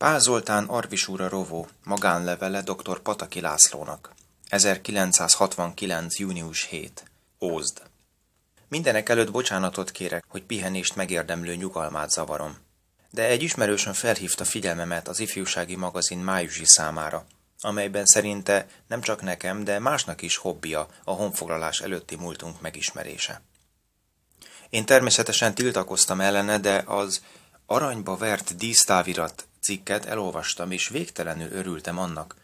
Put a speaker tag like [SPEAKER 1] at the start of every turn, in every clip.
[SPEAKER 1] Pál Zoltán Arvisúra rovó, magánlevele dr. Pataki Lászlónak. 1969. június 7. Ózd. Mindenek előtt bocsánatot kérek, hogy pihenést megérdemlő nyugalmát zavarom. De egy ismerősön felhívta figyelmemet az ifjúsági magazin májusi számára, amelyben szerinte nem csak nekem, de másnak is hobbija a honfoglalás előtti múltunk megismerése. Én természetesen tiltakoztam ellene, de az aranyba vert dísztávirat cikket elolvastam, és végtelenül örültem annak,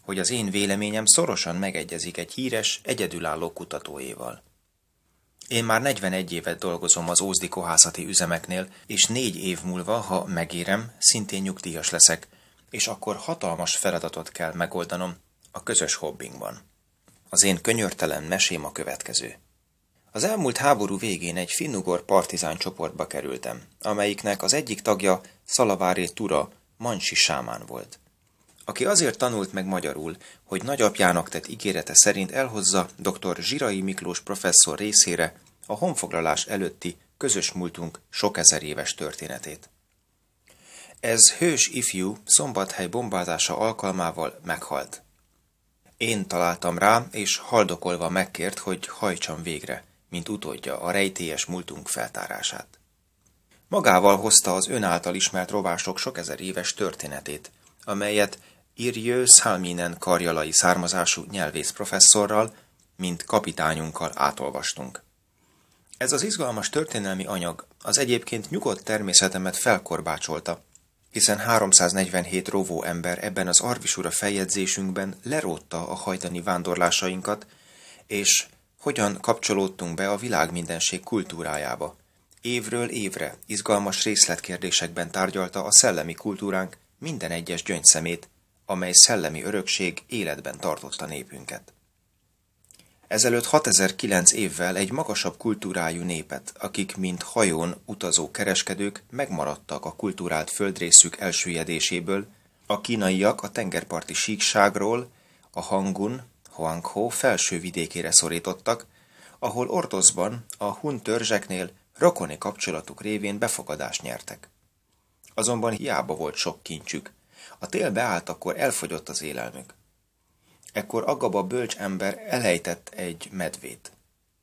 [SPEAKER 1] hogy az én véleményem szorosan megegyezik egy híres, egyedülálló kutatóéval. Én már 41 évet dolgozom az ózdi kohászati üzemeknél, és négy év múlva, ha megérem, szintén nyugdíjas leszek, és akkor hatalmas feladatot kell megoldanom a közös hobbingban. Az én könyörtelen mesém a következő. Az elmúlt háború végén egy finnugor partizán csoportba kerültem, amelyiknek az egyik tagja Szalavári Tura, mansi sámán volt, aki azért tanult meg magyarul, hogy nagyapjának tett ígérete szerint elhozza dr. Zsirai Miklós professzor részére a honfoglalás előtti közös múltunk sok ezer éves történetét. Ez hős ifjú szombathely bombázása alkalmával meghalt. Én találtam rá, és haldokolva megkért, hogy hajtsam végre, mint utódja a rejtélyes múltunk feltárását magával hozta az által ismert rovások sok ezer éves történetét, amelyet Irjő Szálminen karjalai származású nyelvész professzorral, mint kapitányunkkal átolvastunk. Ez az izgalmas történelmi anyag az egyébként nyugodt természetemet felkorbácsolta, hiszen 347 rovó ember ebben az Arvisura feljegyzésünkben lerótta a hajtani vándorlásainkat, és hogyan kapcsolódtunk be a világ mindenség kultúrájába. Évről évre izgalmas részletkérdésekben tárgyalta a szellemi kultúránk minden egyes gyöngyszemét, amely szellemi örökség életben tartotta népünket. Ezelőtt 6009 évvel egy magasabb kultúrájú népet, akik mint hajón utazó kereskedők megmaradtak a kultúrált földrészük elsüllyedéséből, a kínaiak a tengerparti síkságról a Hangun, Huangho felső vidékére szorítottak, ahol ortozban a hun törzseknél Rokoni kapcsolatuk révén befogadást nyertek. Azonban hiába volt sok kincsük. A tél beállt, akkor elfogyott az élelmük. Ekkor Agaba bölcs ember elejtett egy medvét.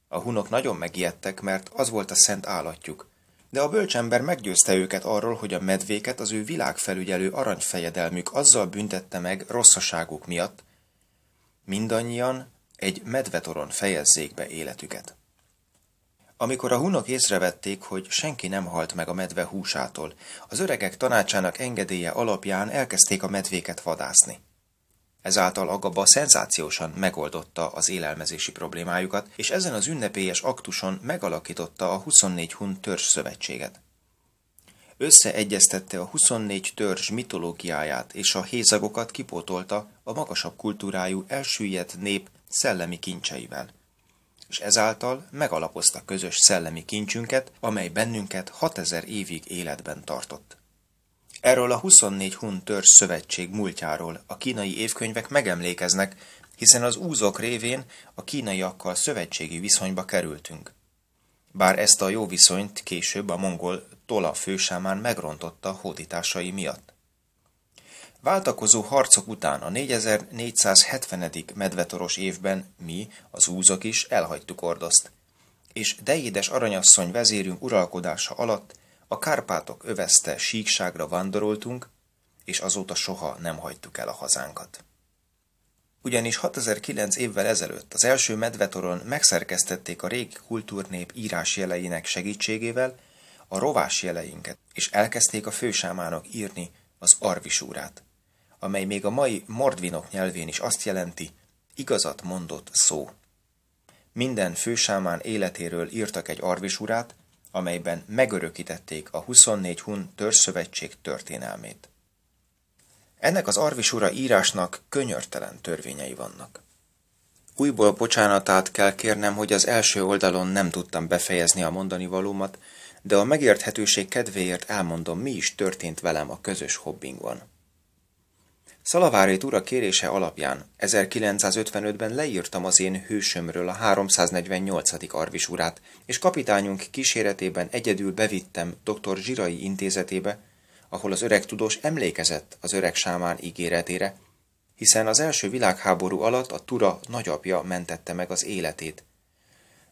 [SPEAKER 1] A hunok nagyon megijedtek, mert az volt a szent állatjuk, de a bölcsember meggyőzte őket arról, hogy a medvéket az ő világfelügyelő aranyfejedelmük azzal büntette meg rosszaságuk miatt, mindannyian egy medvetoron fejezzék be életüket. Amikor a hunok észrevették, hogy senki nem halt meg a medve húsától, az öregek tanácsának engedélye alapján elkezdték a medvéket vadászni. Ezáltal Agaba szenzációsan megoldotta az élelmezési problémájukat, és ezen az ünnepélyes aktuson megalakította a 24 hun törzs szövetséget. Összeegyeztette a 24 törzs mitológiáját, és a hézagokat kipótolta a magasabb kultúrájú elsüllyedt nép szellemi kincseivel – és ezáltal megalapozta közös szellemi kincsünket, amely bennünket 6000 évig életben tartott. Erről a 24 hun törzs szövetség múltjáról a kínai évkönyvek megemlékeznek, hiszen az úzok révén a kínaiakkal szövetségi viszonyba kerültünk. Bár ezt a jó viszonyt később a mongol Tola fősámán megrontotta hódításai miatt. Váltakozó harcok után a 4470. medvetoros évben mi, az úzok is elhagytuk Ordoszt, és deédes aranyasszony vezérünk uralkodása alatt a Kárpátok övezte síkságra vándoroltunk, és azóta soha nem hagytuk el a hazánkat. Ugyanis 6009 évvel ezelőtt az első medvetoron megszerkesztették a régi kultúrnép írásjeleinek segítségével a rovás jeleinket, és elkezdték a fősámának írni az arvisúrát amely még a mai mordvinok nyelvén is azt jelenti, igazat mondott szó. Minden fősámán életéről írtak egy arvisurát, amelyben megörökítették a 24 hun törzszövetség történelmét. Ennek az arvisura írásnak könyörtelen törvényei vannak. Újból bocsánatát kell kérnem, hogy az első oldalon nem tudtam befejezni a mondani valómat, de a megérthetőség kedvéért elmondom, mi is történt velem a közös hobbingon. Szalavári Tura kérése alapján 1955-ben leírtam az én hősömről a 348. arvisurát, és kapitányunk kíséretében egyedül bevittem dr. Zsirai intézetébe, ahol az öreg tudós emlékezett az öreg sámán ígéretére, hiszen az első világháború alatt a Tura nagyapja mentette meg az életét.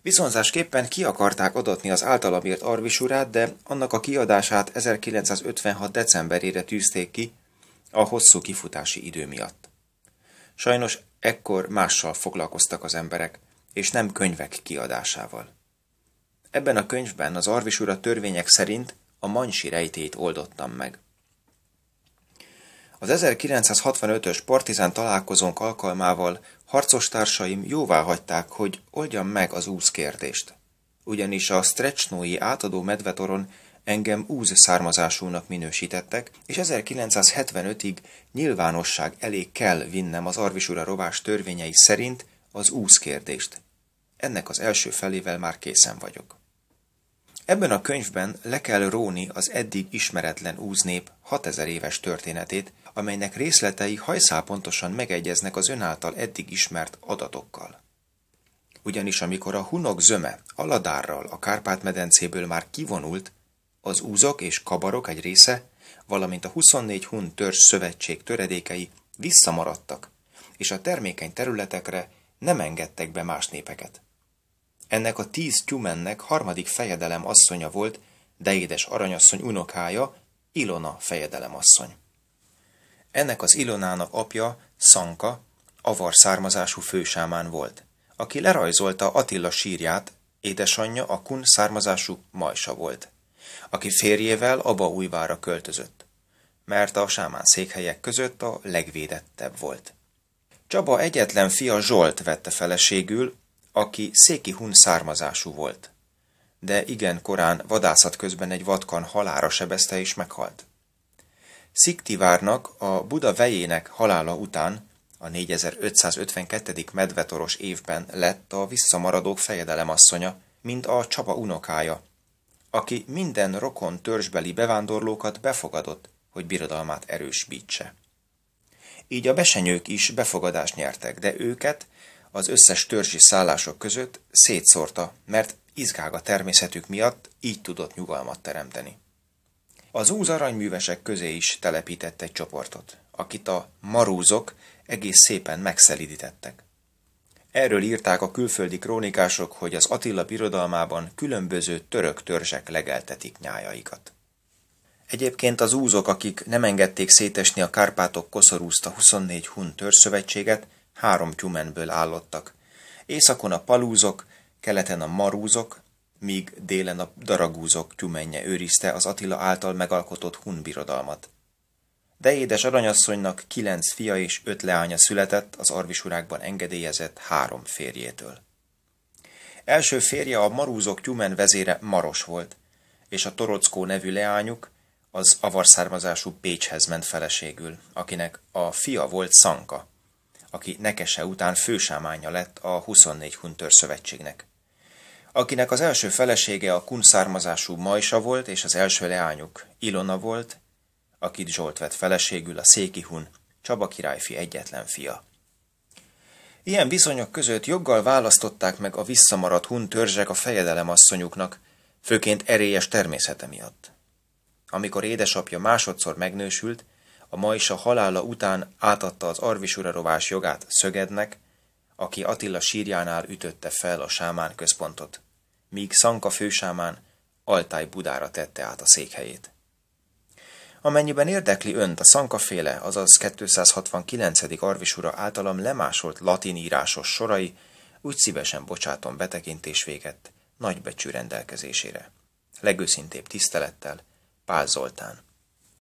[SPEAKER 1] Viszonzásképpen ki akarták adatni az általabért arvisurát, de annak a kiadását 1956. decemberére tűzték ki, a hosszú kifutási idő miatt. Sajnos ekkor mással foglalkoztak az emberek, és nem könyvek kiadásával. Ebben a könyvben az Arvis ura törvények szerint a mansi rejtét oldottam meg. Az 1965-ös partizán találkozónk alkalmával harcostársaim jóvá hagyták, hogy oldjam meg az úsz kérdést. Ugyanis a Strecsnói átadó medvetoron engem úz származásúnak minősítettek, és 1975-ig nyilvánosság elé kell vinnem az Arvisura rovás törvényei szerint az úz kérdést. Ennek az első felével már készen vagyok. Ebben a könyvben le kell róni az eddig ismeretlen úznép 6000 éves történetét, amelynek részletei hajszál pontosan megegyeznek az önáltal eddig ismert adatokkal. Ugyanis amikor a hunok zöme Aladárral a Kárpát-medencéből már kivonult, az úzok és kabarok egy része, valamint a 24 hun törzs szövetség töredékei visszamaradtak, és a termékeny területekre nem engedtek be más népeket. Ennek a tíz tyumennek harmadik fejedelem asszonya volt, de édes aranyasszony unokája, Ilona fejedelem asszony. Ennek az Ilonának apja, Szanka, avar származású fősámán volt, aki lerajzolta Attila sírját, édesanyja a kun származású majsa volt aki férjével újvára költözött, mert a sámán székhelyek között a legvédettebb volt. Csaba egyetlen fia Zsolt vette feleségül, aki széki hun származású volt. De igen korán vadászat közben egy vatkan halára sebezte és meghalt. Sziktivárnak a Buda vejének halála után a 4552. medvetoros évben lett a visszamaradók fejedelemasszonya, mint a Csaba unokája, aki minden rokon törzsbeli bevándorlókat befogadott, hogy birodalmát erősbítse. Így a besenyők is befogadást nyertek, de őket az összes törzsi szállások között szétszórta, mert izgága természetük miatt így tudott nyugalmat teremteni. Az úz aranyművesek közé is telepített egy csoportot, akit a marúzok egész szépen megszelidítettek. Erről írták a külföldi krónikások, hogy az Attila birodalmában különböző török törzsek legeltetik nyájaikat. Egyébként az úzok, akik nem engedték szétesni a Kárpátok koszorúzta 24 hun törzszövetséget, három tyumenből állottak. Északon a palúzok, keleten a marúzok, míg délen a daragúzok tyumenje őrizte az Attila által megalkotott hun birodalmat de édes aranyasszonynak kilenc fia és öt leánya született az arvisurákban engedélyezett három férjétől. Első férje a marúzok tyumen vezére Maros volt, és a Torockó nevű leányuk az avarszármazású Bécshez ment feleségül, akinek a fia volt Szanka, aki nekese után fősámánya lett a 24 Huntör Szövetségnek akinek az első felesége a kun származású Majsa volt, és az első leányuk Ilona volt, akit Zsolt vett feleségül a Széki Hun, Csaba királyfi egyetlen fia. Ilyen viszonyok között joggal választották meg a visszamaradt hun törzsek a fejedelem asszonyuknak, főként erélyes természete miatt. Amikor édesapja másodszor megnősült, a majsa halála után átadta az arvisura rovás jogát Szögednek, aki Attila sírjánál ütötte fel a sámán központot, míg Szanka fősámán Altály Budára tette át a székhelyét. Amennyiben érdekli önt a szankaféle, azaz 269. arvisura általam lemásolt latin írásos sorai, úgy szívesen bocsátom betekintés véget nagybecsű rendelkezésére. Legőszintébb tisztelettel, Pál Zoltán.